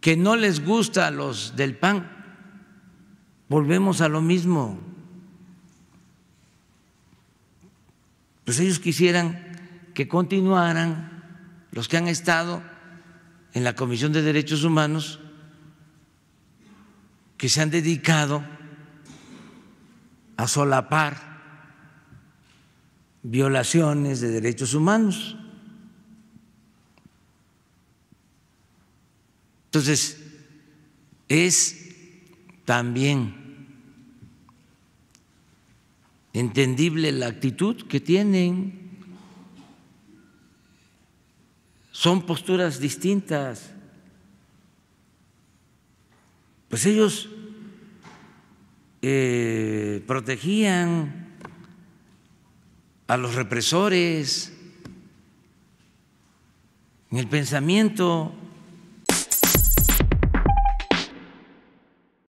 que no les gusta a los del PAN. Volvemos a lo mismo. Pues ellos quisieran que continuaran los que han estado en la Comisión de Derechos Humanos, que se han dedicado a solapar violaciones de derechos humanos. Entonces, es también entendible la actitud que tienen. Son posturas distintas. Pues ellos eh, protegían a los represores en el pensamiento